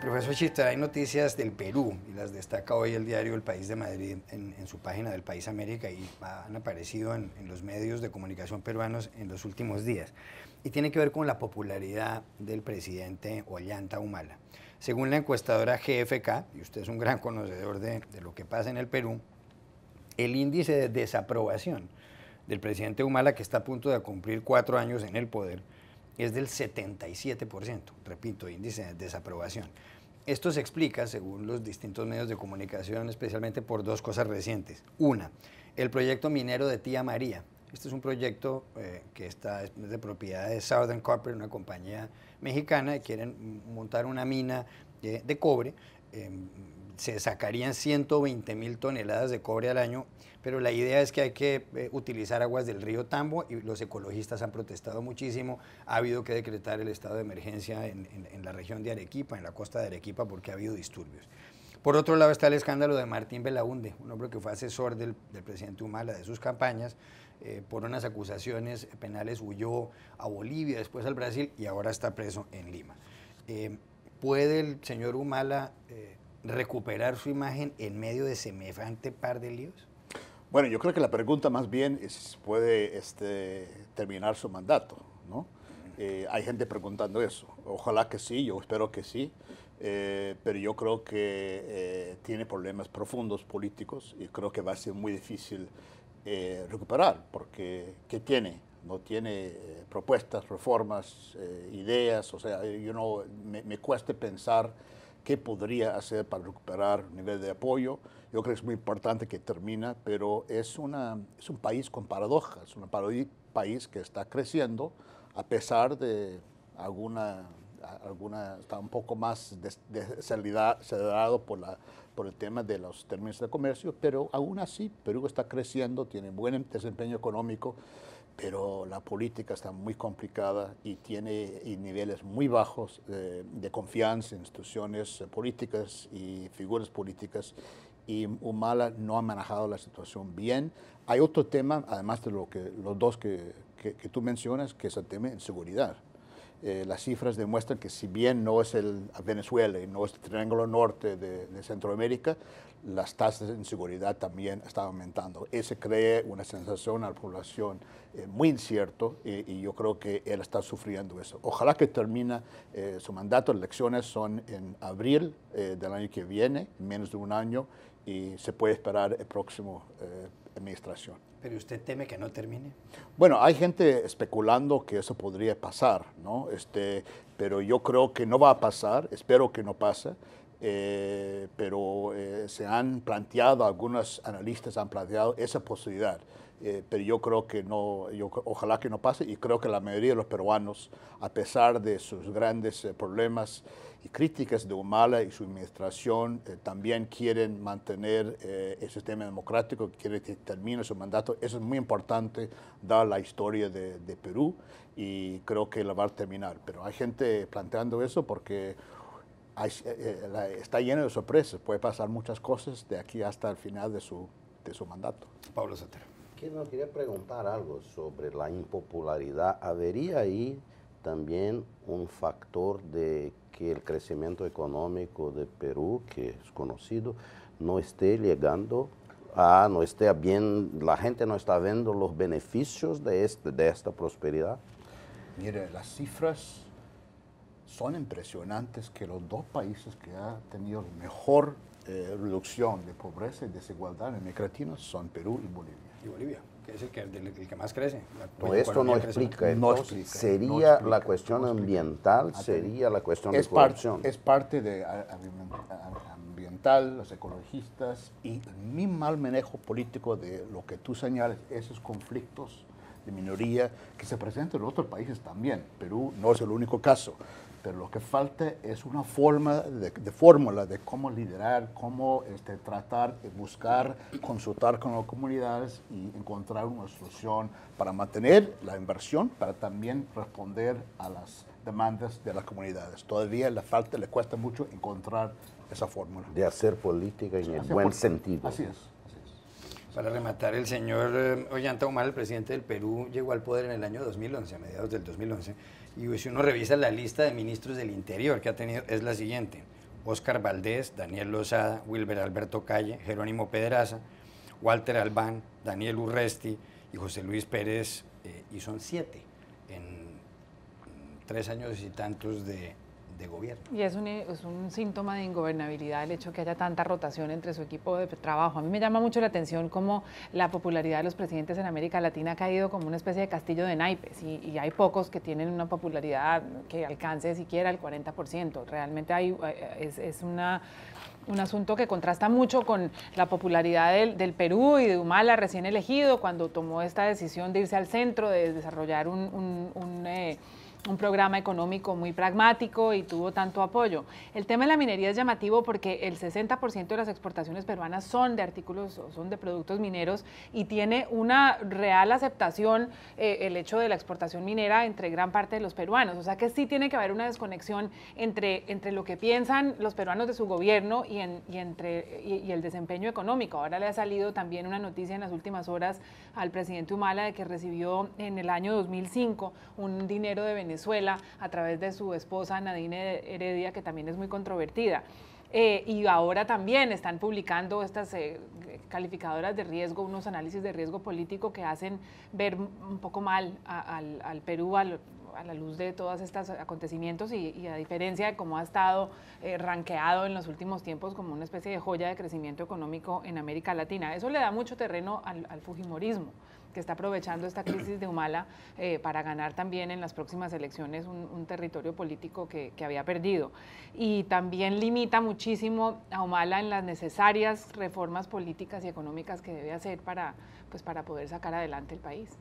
Profesor Chita, hay noticias del Perú y las destaca hoy el diario El País de Madrid en, su página del País América y han aparecido en, los medios de comunicación peruanos en los últimos días. Y tiene que ver con la popularidad del presidente Ollanta Humala. Según la encuestadora GFK, y usted es un gran conocedor de, de lo que pasa en el Perú, el índice de desaprobación del presidente Humala, que está a punto de cumplir cuatro años en el poder, es del 77%, repito, índice de desaprobación. Esto se explica, según los distintos medios de comunicación, especialmente por dos cosas recientes. Una, el proyecto minero de Tía María. Este es un proyecto eh, que está, de propiedad de Southern Copper, una compañía mexicana, y quieren montar una mina eh, de, cobre. Em, se sacarían 120 mil toneladas de cobre al año, pero la idea es que hay que eh, utilizar aguas del río Tambo y los ecologistas han protestado muchísimo. Ha habido que decretar el estado de emergencia en, la región de Arequipa, en la costa de Arequipa, porque ha habido disturbios. Por otro lado está el escándalo de Martín Belaunde, un hombre que fue asesor del, presidente Humala de sus campañas, eh, por unas acusaciones penales huyó a Bolivia, después al Brasil y ahora está preso en Lima. Eh, ¿Puede el señor Humala recuperar su imagen en medio de semejante par de líos? Bueno, yo creo que la pregunta más bien es si puede este, terminar su mandato, ¿no? Eh, hay gente preguntando eso. Ojalá que sí, yo espero que sí, eh, pero yo creo que eh, tiene problemas profundos políticos y creo que va a ser muy difícil recuperar, porque ¿qué tiene? No tiene propuestas, reformas, ideas, o sea, yo no, me, me cuesta pensar qué podría hacer para recuperar nivel de apoyo. Yo creo que es muy importante que termina, pero es, una, es un país con paradojas, un país que está creciendo a pesar de alguna, alguna está un poco más desacelerado por, la, por el tema de los términos de comercio, pero aún así Perú está creciendo, tiene buen desempeño económico pero la política está muy complicada y tiene niveles muy bajos de confianza en instituciones políticas y figuras políticas y Humala no ha manejado la situación bien. Hay otro tema, además de lo que, los dos que, que, tú mencionas, que es el tema de seguridad. Eh, las cifras demuestran que si bien no es el Venezuela y no es el Triángulo Norte de, Centroamérica, las tasas de inseguridad también están aumentando. Eso crea una sensación a la población eh, muy incierto y, yo creo que él está sufriendo eso. Ojalá que termine eh, su mandato. Las elecciones son en abril del año que viene, menos de un año, y se puede esperar el próximo eh, administración. Pero usted teme que no termine. Bueno, hay gente especulando que eso podría pasar, ¿no? Este, pero yo creo que no va a pasar, espero que no pase. Eh, pero eh, se han planteado, algunos analistas han planteado esa posibilidad. Eh, pero yo creo que no, yo, ojalá que no pase y creo que la mayoría de los peruanos, a pesar de sus grandes problemas y críticas de Humala y su administración, también quieren mantener el sistema democrático, quieren que termine su mandato. Eso es muy importante, da la historia de, de Perú, y creo que la va a terminar. Pero hay gente planteando eso porque eh, está lleno de sorpresas. Puede pasar muchas cosas de aquí hasta el final de su, de su mandato. Pablo Sotero. Quiero, quería preguntar algo sobre la impopularidad. ¿Habría ahí también un factor de que el crecimiento económico de Perú, que es conocido, no esté llegando a, no esté bien, la gente no está viendo los beneficios de, este, de esta prosperidad? Mire, las cifras son impresionantes que los dos países que han tenido mejor eh, reducción de pobreza y desigualdad en América son Perú y Bolivia. Y Bolivia, que es el que, más crece. Pues Todo esto no explica, no Sería la cuestión ambiental, ah, sería la cuestión es de corrupción. es parte de ambiental, los ecologistas y mi mal manejo político de lo que tú señales, esos conflictos de minoría que se presenta en otros países también. Perú no es el único caso, pero lo que falta es una forma de, fórmula de cómo liderar, cómo este, tratar, eh, buscar, consultar con las comunidades y encontrar una solución para mantener la inversión, para también responder a las demandas de las comunidades. Todavía le falta, le cuesta mucho encontrar esa fórmula. De hacer política en el buen sentido. Así es. Para rematar, el señor eh, Ollanta Omar, el presidente del Perú, llegó al poder en el año 2011, a mediados del 2011. Y pues, si uno revisa la lista de ministros del Interior que ha tenido, es la siguiente. Oscar Valdés, Daniel Lozada, Wilber Alberto Calle, Jerónimo Pedraza, Walter Albán, Daniel Urresti y José Luis Pérez, eh, y son siete en tres años y tantos de, gobierno. Y es un, síntoma de ingobernabilidad el hecho que haya tanta rotación entre su equipo de trabajo. A mí me llama mucho la atención cómo la popularidad de los presidentes en América Latina ha caído como una especie de castillo de naipes y, hay pocos que tienen una popularidad que alcance siquiera el 40%. Realmente hay, eh, es, una un asunto que contrasta mucho con la popularidad del, Perú y de Humala recién elegido cuando tomó esta decisión de irse al centro, de desarrollar un, eh, un programa económico muy pragmático y tuvo tanto apoyo. El tema de la minería es llamativo porque el 60% de las exportaciones peruanas son de artículos o son de productos mineros y tiene una real aceptación eh, el hecho de la exportación minera entre gran parte de los peruanos. O sea que sí tiene que haber una desconexión entre, entre lo que piensan los peruanos de su gobierno y, entre, el desempeño económico. Ahora le ha salido también una noticia en las últimas horas al presidente Humala de que recibió en el año 2005 un dinero de Venezuela Venezuela a través de su esposa Nadine Heredia, que también es muy controvertida. Eh, y ahora también están publicando estas eh, calificadoras de riesgo, unos análisis de riesgo político que hacen ver un poco mal al, al Perú, al, a la luz de todos estos acontecimientos y, a diferencia de cómo ha estado eh, ranqueado en los últimos tiempos como una especie de joya de crecimiento económico en América Latina. Eso le da mucho terreno al, Fujimorismo que está aprovechando esta crisis de Humala eh, para ganar también en las próximas elecciones un, territorio político que, había perdido. Y también limita muchísimo a Humala en las necesarias reformas políticas y económicas que debe hacer para, pues, para poder sacar adelante el país.